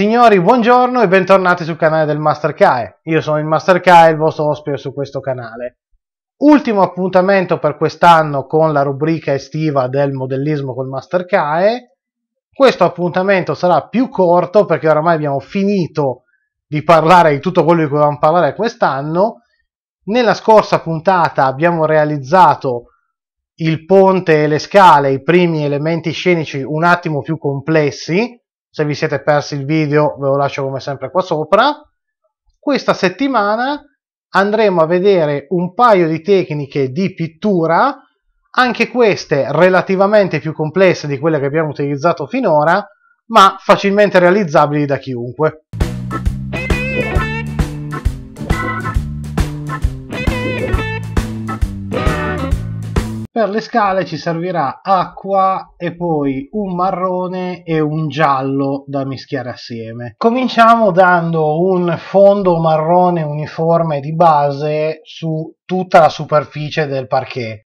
Signori, buongiorno e bentornati sul canale del Master Kae. Io sono il Master Kae, il vostro ospite su questo canale. Ultimo appuntamento per quest'anno con la rubrica estiva del modellismo col Master Kae. Questo appuntamento sarà più corto perché oramai abbiamo finito di parlare di tutto quello di cui volevamo parlare quest'anno. Nella scorsa puntata abbiamo realizzato il ponte e le scale, i primi elementi scenici un attimo più complessi, se vi siete persi il video ve lo lascio come sempre qua sopra. Questa settimana andremo a vedere un paio di tecniche di pittura, anche queste relativamente più complesse di quelle che abbiamo utilizzato finora, ma facilmente realizzabili da chiunque. Per le scale ci servirà acqua e poi un marrone e un giallo da mischiare assieme. Cominciamo dando un fondo marrone uniforme di base su tutta la superficie del parquet.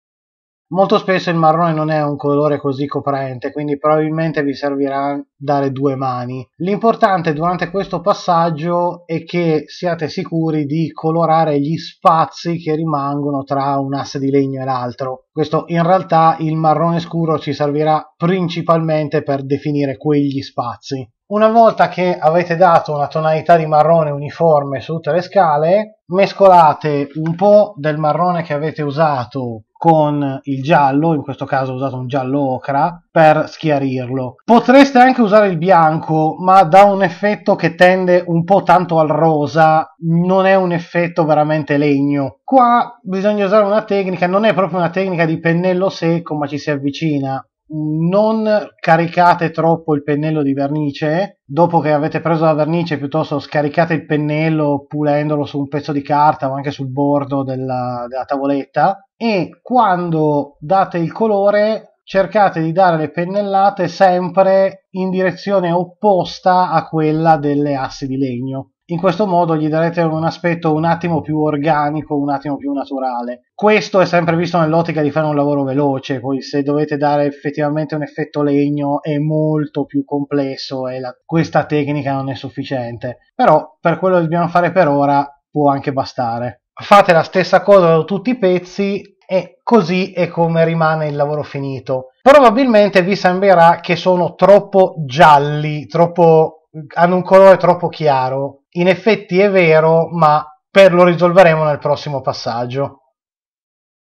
Molto spesso il marrone non è un colore così coprente, quindi probabilmente vi servirà dare due mani. L'importante durante questo passaggio è che siate sicuri di colorare gli spazi che rimangono tra un asse di legno e l'altro. Questo in realtà il marrone scuro ci servirà principalmente per definire quegli spazi. Una volta che avete dato una tonalità di marrone uniforme su tutte le scale, mescolate un po' del marrone che avete usato con il giallo, in questo caso ho usato un giallo ocra, per schiarirlo. Potreste anche usare il bianco, ma da un effetto che tende un po' tanto al rosa, non è un effetto veramente legno. Qua bisogna usare una tecnica, non è proprio una tecnica di pennello secco, ma ci si avvicina non caricate troppo il pennello di vernice dopo che avete preso la vernice piuttosto scaricate il pennello pulendolo su un pezzo di carta o anche sul bordo della, della tavoletta e quando date il colore cercate di dare le pennellate sempre in direzione opposta a quella delle assi di legno in questo modo gli darete un aspetto un attimo più organico, un attimo più naturale. Questo è sempre visto nell'ottica di fare un lavoro veloce, poi se dovete dare effettivamente un effetto legno è molto più complesso e la, questa tecnica non è sufficiente. Però per quello che dobbiamo fare per ora può anche bastare. Fate la stessa cosa da tutti i pezzi e così è come rimane il lavoro finito. Probabilmente vi sembrerà che sono troppo gialli, troppo, hanno un colore troppo chiaro in effetti è vero, ma per lo risolveremo nel prossimo passaggio.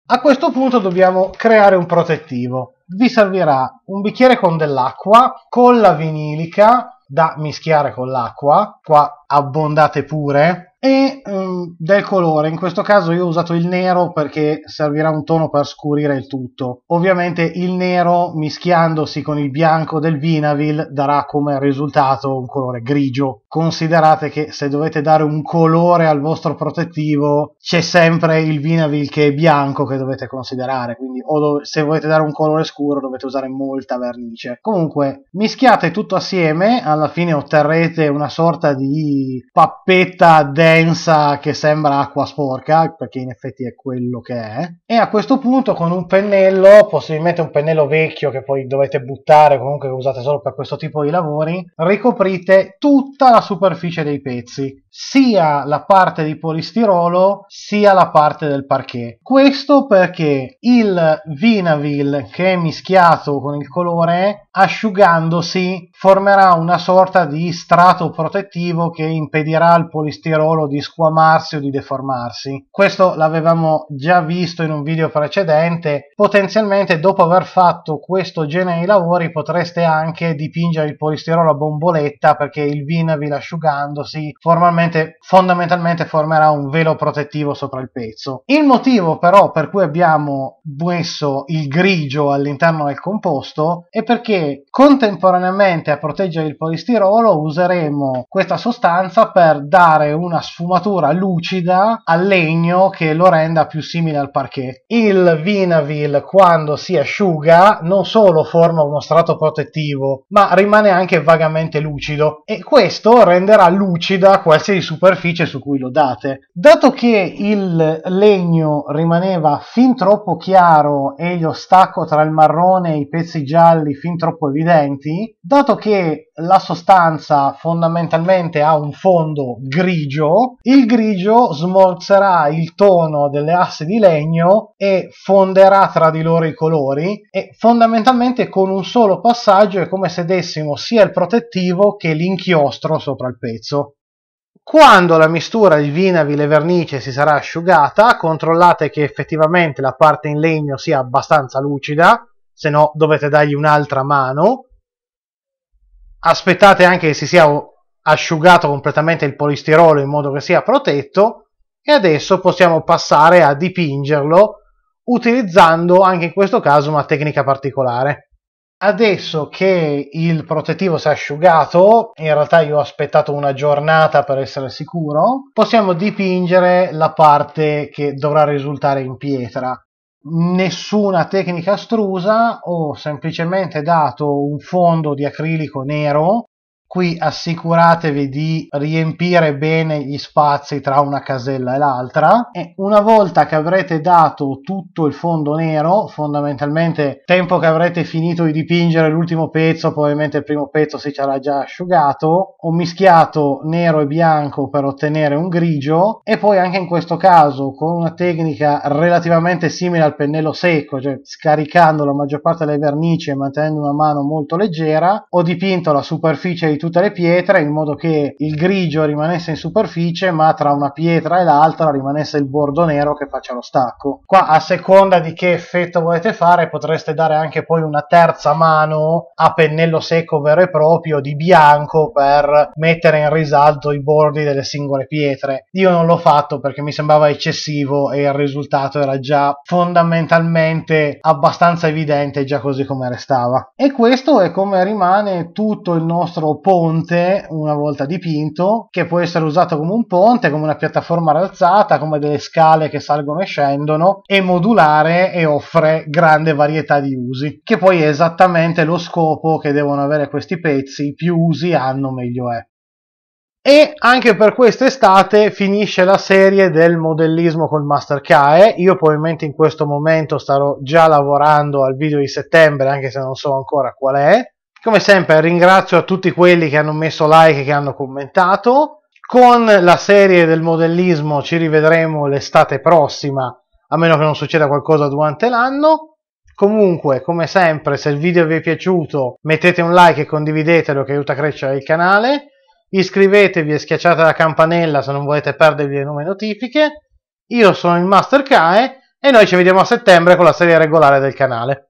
A questo punto dobbiamo creare un protettivo. Vi servirà un bicchiere con dell'acqua, colla vinilica da mischiare con l'acqua, qua abbondate pure e um, del colore in questo caso io ho usato il nero perché servirà un tono per scurire il tutto ovviamente il nero mischiandosi con il bianco del vinavil darà come risultato un colore grigio considerate che se dovete dare un colore al vostro protettivo c'è sempre il vinavil che è bianco che dovete considerare quindi do- se volete dare un colore scuro dovete usare molta vernice comunque mischiate tutto assieme alla fine otterrete una sorta di pappetta densa che sembra acqua sporca, perché in effetti è quello che è. E a questo punto con un pennello, possibilmente un pennello vecchio che poi dovete buttare, comunque che usate solo per questo tipo di lavori, ricoprite tutta la superficie dei pezzi sia la parte di polistirolo sia la parte del parquet. Questo perché il Vinavil che è mischiato con il colore asciugandosi formerà una sorta di strato protettivo che impedirà al polistirolo di squamarsi o di deformarsi. Questo l'avevamo già visto in un video precedente. Potenzialmente dopo aver fatto questo genere di lavori potreste anche dipingere il polistirolo a bomboletta perché il Vinavil asciugandosi formalmente praticamente fondamentalmente formerà un velo protettivo sopra il pezzo. Il motivo però per cui abbiamo messo il grigio all'interno del composto è perché contemporaneamente a proteggere il polistirolo useremo questa sostanza per dare una sfumatura lucida al legno che lo renda più simile al parquet. Il vinavil quando si asciuga non solo forma uno strato protettivo ma rimane anche vagamente lucido e questo renderà lucida qualsiasi spazio di superficie su cui lo date. Dato che il legno rimaneva fin troppo chiaro e lo stacco tra il marrone e i pezzi gialli fin troppo evidenti, dato che la sostanza fondamentalmente ha un fondo grigio, il grigio smolzerà il tono delle asse di legno e fonderà tra di loro i colori e fondamentalmente con un solo passaggio è come se dessimo sia il protettivo che l'inchiostro sopra il pezzo. Quando la mistura di vinavil e vernice si sarà asciugata, controllate che effettivamente la parte in legno sia abbastanza lucida, se no dovete dargli un'altra mano. Aspettate anche che si sia asciugato completamente il polistirolo in modo che sia protetto e adesso possiamo passare a dipingerlo utilizzando anche in questo caso una tecnica particolare. Adesso che il protettivo si è asciugato, in realtà io ho aspettato una giornata per essere sicuro, possiamo dipingere la parte che dovrà risultare in pietra. Nessuna tecnica astrusa, ho semplicemente dato un fondo di acrilico nero Qui assicuratevi di riempire bene gli spazi tra una casella e l'altra e una volta che avrete dato tutto il fondo nero, fondamentalmente tempo che avrete finito di dipingere l'ultimo pezzo, probabilmente il primo pezzo si sarà già asciugato, ho mischiato nero e bianco per ottenere un grigio e poi anche in questo caso con una tecnica relativamente simile al pennello secco, cioè scaricando la maggior parte delle vernici e mantenendo una mano molto leggera, ho dipinto la superficie di tutte le pietre in modo che il grigio rimanesse in superficie ma tra una pietra e l'altra rimanesse il bordo nero che faccia lo stacco. Qua a seconda di che effetto volete fare potreste dare anche poi una terza mano a pennello secco vero e proprio di bianco per mettere in risalto i bordi delle singole pietre. Io non l'ho fatto perché mi sembrava eccessivo e il risultato era già fondamentalmente abbastanza evidente già così come restava. E questo è come rimane tutto il nostro ponte una volta dipinto che può essere usato come un ponte, come una piattaforma rialzata, come delle scale che salgono e scendono, è modulare e offre grande varietà di usi, che poi è esattamente lo scopo che devono avere questi pezzi, più usi hanno meglio è. E anche per quest'estate finisce la serie del modellismo col Master CAE. Io probabilmente in questo momento starò già lavorando al video di settembre, anche se non so ancora qual è. Come sempre ringrazio a tutti quelli che hanno messo like e che hanno commentato. Con la serie del modellismo ci rivedremo l'estate prossima, a meno che non succeda qualcosa durante l'anno. Comunque, come sempre, se il video vi è piaciuto, mettete un like e condividetelo che aiuta a crescere il canale. Iscrivetevi e schiacciate la campanella se non volete perdervi le nuove notifiche. Io sono il Master Kae e noi ci vediamo a settembre con la serie regolare del canale.